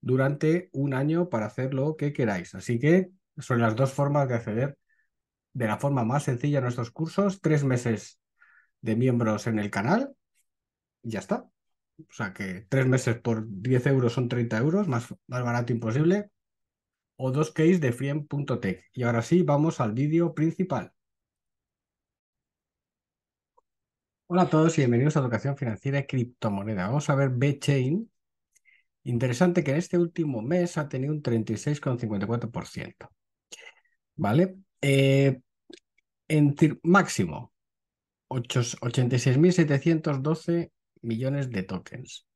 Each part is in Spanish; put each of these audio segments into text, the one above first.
durante un año para hacer lo que queráis. Así que son las dos formas de acceder de la forma más sencilla a nuestros cursos, tres meses de miembros en el canal y ya está. O sea que tres meses por 10 euros son 30 euros, más, barato imposible. O dos case de friend.tech. Y ahora sí, vamos al vídeo principal. Hola a todos y bienvenidos a Educación Financiera y Criptomoneda. Vamos a ver BChain, Interesante que en este último mes ha tenido un 36,54%. ¿Vale? Eh, en máximo, 86.712 millones de tokens.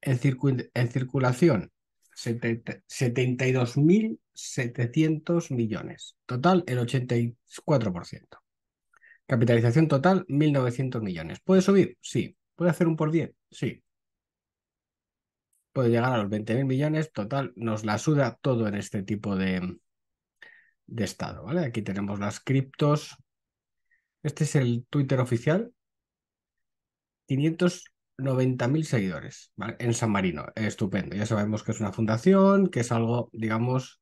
en circulación, 72.700 millones. Total, el 84%. Capitalización total, 1.900 millones. ¿Puede subir? Sí. ¿Puede hacer un por 10? Sí puede llegar a los 20.000 millones, total, nos la suda todo en este tipo de, estado, ¿vale? Aquí tenemos las criptos. Este es el Twitter oficial. 590.000 seguidores, ¿vale? En San Marino, estupendo. Ya sabemos que es una fundación, que es algo, digamos,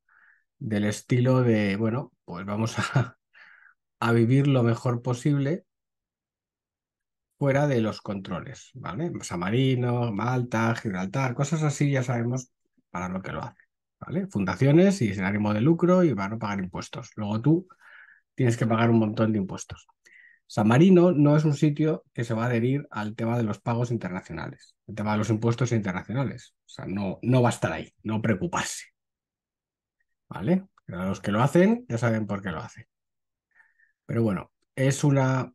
del estilo de, bueno, pues vamos a, a vivir lo mejor posible fuera de los controles, ¿vale? San Marino, Malta, Gibraltar, cosas así, ya sabemos para lo que lo hacen, ¿vale? Fundaciones y sin ánimo de lucro y van a pagar impuestos. Luego tú tienes que pagar un montón de impuestos. San Marino no es un sitio que se va a adherir al tema de los pagos internacionales, el tema de los impuestos internacionales. O sea, no, no va a estar ahí, no preocuparse. ¿Vale? Pero los que lo hacen ya saben por qué lo hacen. Pero bueno, es una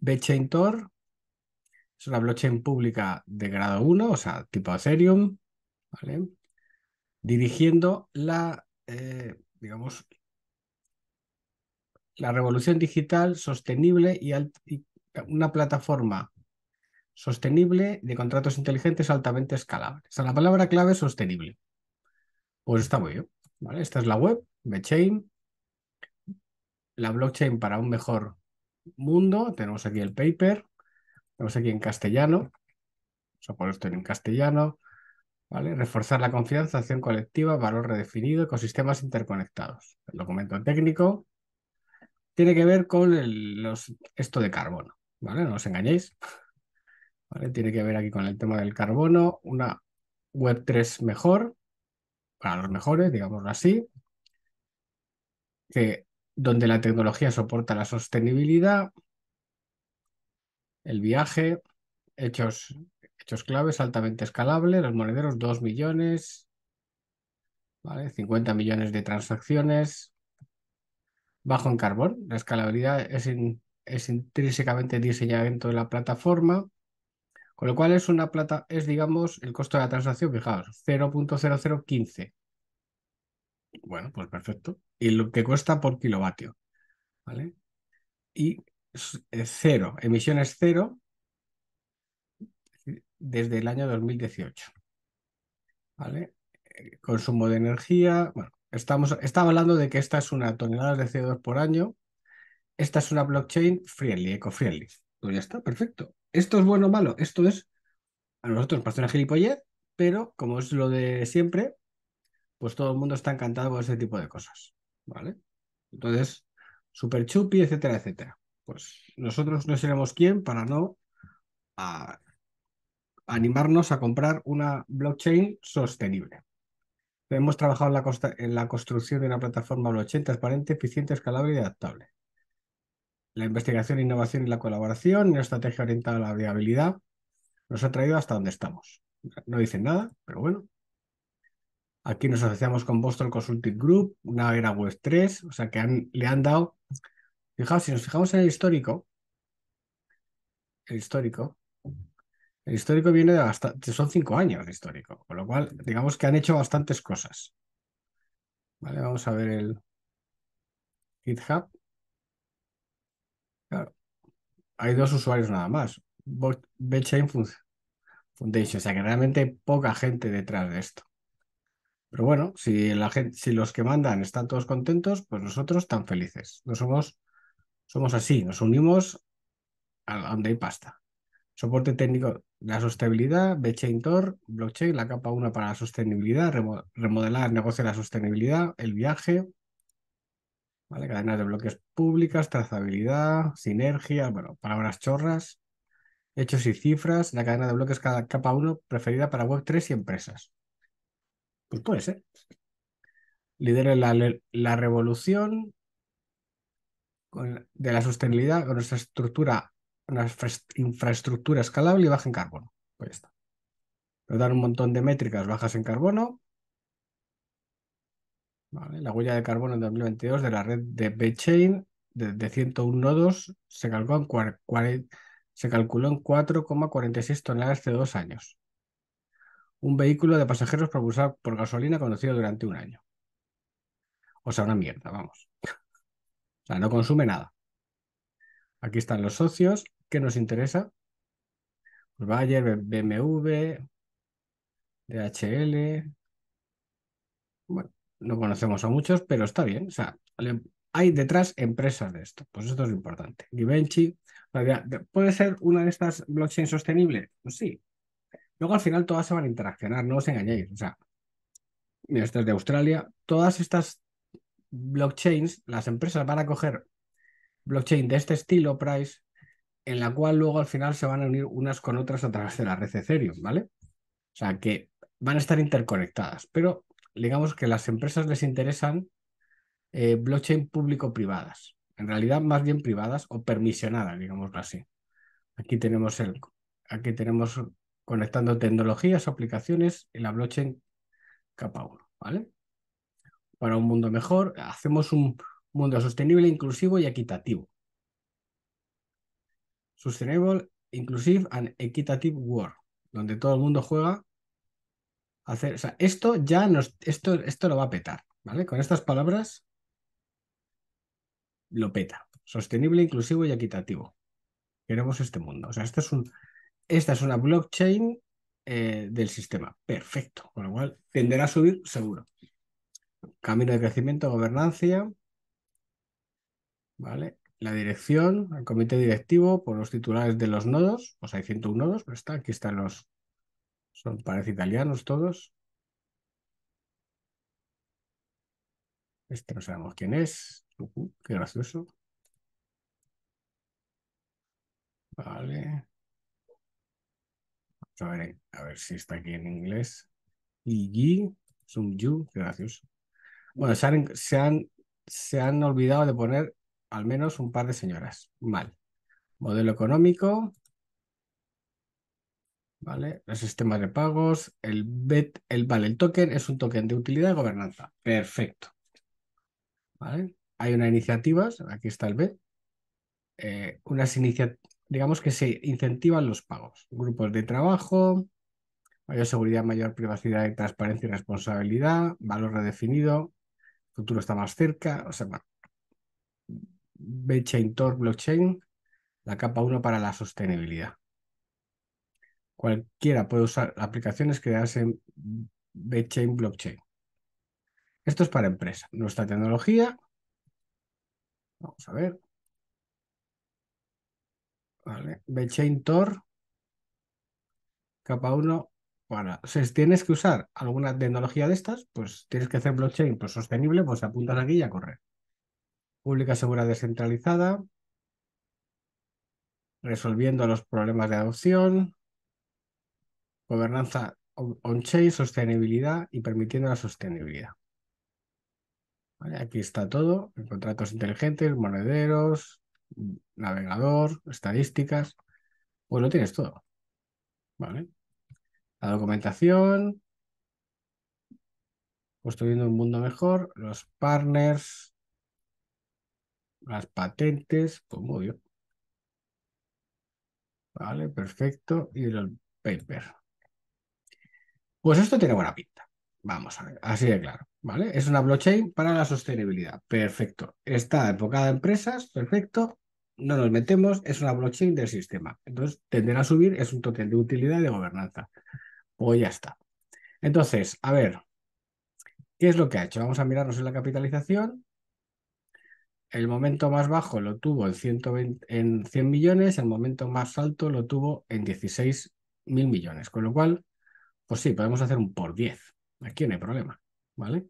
BitChain Tor es una blockchain pública de grado 1, o sea, tipo Ethereum, ¿vale? Dirigiendo la, eh, digamos, la revolución digital sostenible y, una plataforma sostenible de contratos inteligentes altamente escalables. O sea, la palabra clave es sostenible. Pues está muy bien, ¿vale? Esta es la web, VeChain la blockchain para un mejor mundo, tenemos aquí el paper, tenemos aquí en castellano, vamos a poner esto en castellano, ¿vale? Reforzar la confianza, acción colectiva, valor redefinido, ecosistemas interconectados. El documento técnico tiene que ver con los, esto de carbono, ¿vale? No os engañéis. ¿Vale? Tiene que ver aquí con el tema del carbono, una Web3 mejor, para los mejores, digámoslo así, que donde la tecnología soporta la sostenibilidad, el viaje, hechos, hechos claves altamente escalables, los monederos 2 millones, ¿vale? 50 millones de transacciones, bajo en carbón, la escalabilidad es, es intrínsecamente diseñada dentro de la plataforma, con lo cual es una plata, es digamos el costo de la transacción, fijaos, 0.0015 bueno, pues perfecto. Y lo que cuesta por kilovatio, ¿vale? Y cero, emisiones cero desde el año 2018, ¿vale? Eh, consumo de energía, bueno, estamos, estaba hablando de que esta es una tonelada de CO2 por año, esta es una blockchain friendly, eco-friendly. Pues ya está, perfecto. ¿Esto es bueno o malo? Esto es, a nosotros nos parece una gilipollez, pero como es lo de siempre, pues todo el mundo está encantado con ese tipo de cosas, ¿vale? Entonces, super chupi, etcétera, etcétera. Pues nosotros no seremos quién para no animarnos a comprar una blockchain sostenible. Hemos trabajado en la, construcción de una plataforma blockchain transparente, eficiente, escalable y adaptable. La investigación, innovación y la colaboración, una estrategia orientada a la viabilidad, nos ha traído hasta donde estamos. No dicen nada, pero bueno, Aquí nos asociamos con Boston Consulting Group, una era web 3, o sea que le han dado. Fijaos, si nos fijamos en el histórico, el histórico, el histórico viene de bastante, son cinco años de histórico, con lo cual, digamos que han hecho bastantes cosas. Vale, vamos a ver el GitHub. hay dos usuarios nada más. Botchain Foundation, o sea que realmente hay poca gente detrás de esto. Pero bueno, si, la si los que mandan están todos contentos, pues nosotros tan felices. No somos, así, nos unimos a donde hay pasta. Soporte técnico, la sostenibilidad, vechain Tor, blockchain, la capa 1 para la sostenibilidad, remodelar el negocio de la sostenibilidad, el viaje, ¿vale? cadenas de bloques públicas, trazabilidad, sinergia, bueno, palabras chorras, hechos y cifras, la cadena de bloques cada capa 1 preferida para Web3 y empresas. Pues puede ser. Lidera la, revolución de la sostenibilidad con nuestra estructura, una infraestructura escalable y baja en carbono. Pues ya está. Nos dan un montón de métricas bajas en carbono. Vale, la huella de carbono en 2022 de la red de B-Chain de, 101 nodos se calculó en, en 4,46 toneladas de dos años un vehículo de pasajeros propulsado por gasolina conocido durante un año. O sea, una mierda, vamos. O sea, no consume nada. Aquí están los socios. ¿Qué nos interesa? Pues Bayer, BMW, DHL. Bueno, no conocemos a muchos, pero está bien. O sea, hay detrás empresas de esto. Pues esto es lo importante. Givenchy. ¿Puede ser una de estas blockchains sostenible? Pues sí, Luego al final todas se van a interaccionar, no os engañéis. O sea, mira, de Australia. Todas estas blockchains, las empresas van a coger blockchain de este estilo, Price, en la cual luego al final se van a unir unas con otras a través de la red Ethereum, ¿vale? O sea, que van a estar interconectadas, pero digamos que las empresas les interesan eh, blockchain público-privadas, en realidad más bien privadas o permisionadas, digámoslo así. Aquí tenemos el, aquí tenemos conectando tecnologías aplicaciones en la blockchain capa 1, ¿vale? Para un mundo mejor, hacemos un mundo sostenible, inclusivo y equitativo. Sustainable, Inclusive and Equitative World, donde todo el mundo juega hacer, o sea, esto ya nos esto esto lo va a petar, ¿vale? Con estas palabras lo peta. Sostenible, inclusivo y equitativo. Queremos este mundo. O sea, esto es un esta es una blockchain eh, del sistema. Perfecto. Con lo cual tenderá a subir seguro. Camino de crecimiento, gobernancia. ¿Vale? La dirección, el comité directivo, por los titulares de los nodos. O pues sea, hay 101 nodos, pero está, aquí están los. Son, parece italianos todos. Este no sabemos quién es. qué gracioso. Vale. Eh, a ver, si está aquí en inglés. Y sumju gracias. Bueno, se han, se, han, se han olvidado de poner al menos un par de señoras. Mal. Modelo económico. ¿Vale? Los sistemas de pagos. El BET, el, vale, el token es un token de utilidad y gobernanza. Perfecto. ¿Vale? Hay unas iniciativas. Aquí está el BET. Eh, unas iniciativas digamos que se incentivan los pagos, grupos de trabajo, mayor seguridad, mayor privacidad transparencia y responsabilidad, valor redefinido, futuro está más cerca, o sea, bueno, Chain Tor Blockchain, la capa 1 para la sostenibilidad. Cualquiera puede usar aplicaciones creadas en Chain Blockchain. Esto es para empresas, Nuestra tecnología, vamos a ver, Vale. Tor. Capa 1. Para. Si tienes que usar alguna tecnología de estas, pues tienes que hacer blockchain pues, sostenible, pues apuntas aquí y a correr. Pública segura descentralizada. Resolviendo los problemas de adopción. Gobernanza on-chain, sostenibilidad y permitiendo la sostenibilidad. Vale, aquí está todo, contratos inteligentes, monederos, navegador, estadísticas. Pues lo tienes todo. ¿Vale? La documentación, construyendo un mundo mejor, los partners, las patentes, pues muy Vale, perfecto. Y el paper. Pues esto tiene buena pinta. Vamos, a, ver, así de claro, ¿vale? Es una blockchain para la sostenibilidad, perfecto. Está enfocada a empresas, perfecto. No nos metemos, es una blockchain del sistema. Entonces, tenderá a subir, es un total de utilidad y de gobernanza. Pues ya está. Entonces, a ver, ¿qué es lo que ha hecho? Vamos a mirarnos en la capitalización. El momento más bajo lo tuvo en, 120, en 100 millones, el momento más alto lo tuvo en 16 mil millones. Con lo cual, pues sí, podemos hacer un por 10. Aquí no hay problema, ¿vale?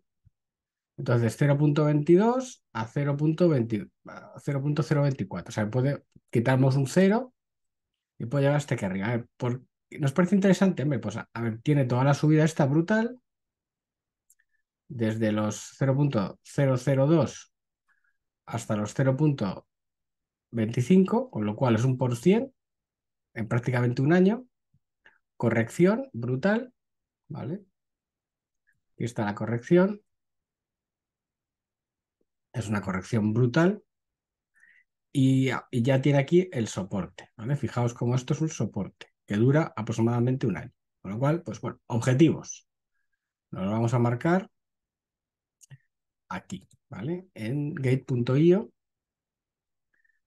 Entonces, 0.22 a 0.024. O sea, puede, quitamos un 0 y puede llegar hasta aquí arriba. ¿Nos parece interesante? Hombre, pues a, ver, tiene toda la subida esta brutal. Desde los 0.002 hasta los 0.25, con lo cual es un por 100 en prácticamente un año. Corrección brutal, ¿vale? Aquí está la corrección. Es una corrección brutal. Y, ya tiene aquí el soporte. ¿vale? Fijaos cómo esto es un soporte que dura aproximadamente un año. Con lo cual, pues bueno, objetivos. Nos lo vamos a marcar aquí, ¿vale? En gate.io,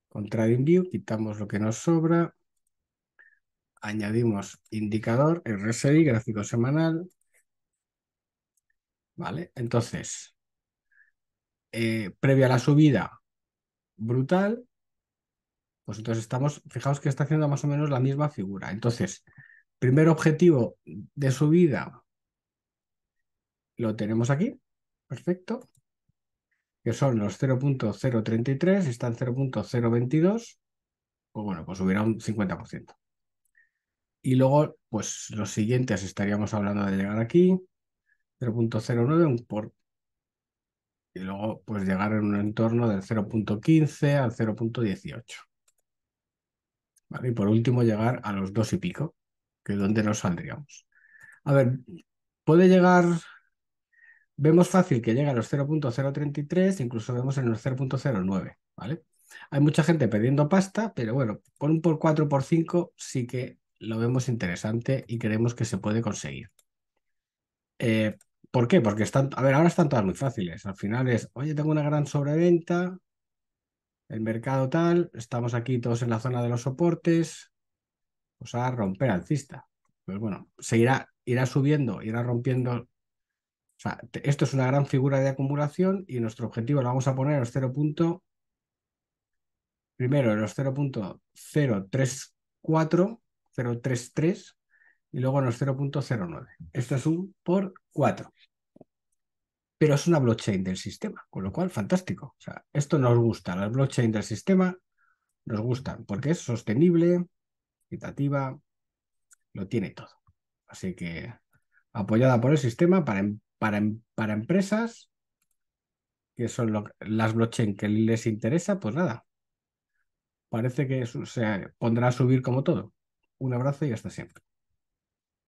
con View, quitamos lo que nos sobra, añadimos indicador, RSI, gráfico semanal, ¿Vale? Entonces, eh, previa a la subida brutal, pues entonces estamos, fijaos que está haciendo más o menos la misma figura. Entonces, primer objetivo de subida lo tenemos aquí, perfecto, que son los 0.033, está en 0.022, pues bueno, pues subirá un 50%. Y luego, pues los siguientes estaríamos hablando de llegar aquí, 0.09 por y luego pues llegar en un entorno del 0.15 al 0.18. ¿Vale? Y por último llegar a los dos y pico, que es donde nos saldríamos. A ver, puede llegar, vemos fácil que llega a los 0.033, incluso vemos en los 0.09, ¿vale? Hay mucha gente perdiendo pasta, pero bueno, con un por 4 por 5 sí que lo vemos interesante y creemos que se puede conseguir. Eh, ¿Por qué? Porque están, a ver, ahora están todas muy fáciles. Al final es, oye, tengo una gran sobreventa, el mercado tal, estamos aquí todos en la zona de los soportes, o pues sea, romper alcista. Pues bueno, se irá, subiendo, irá rompiendo. O sea, esto es una gran figura de acumulación y nuestro objetivo lo vamos a poner en los 0. primero en los 0.034, 033 y luego nos 0.09. Esto es un por 4. Pero es una blockchain del sistema, con lo cual fantástico. esto nos gusta, las blockchain del sistema nos gustan porque es sostenible, equitativa, lo tiene todo. Así que apoyada por el sistema para, em, em, para, empresas que son las blockchain que les interesa, pues nada. Parece que se pondrá a subir como todo. Un abrazo y hasta siempre.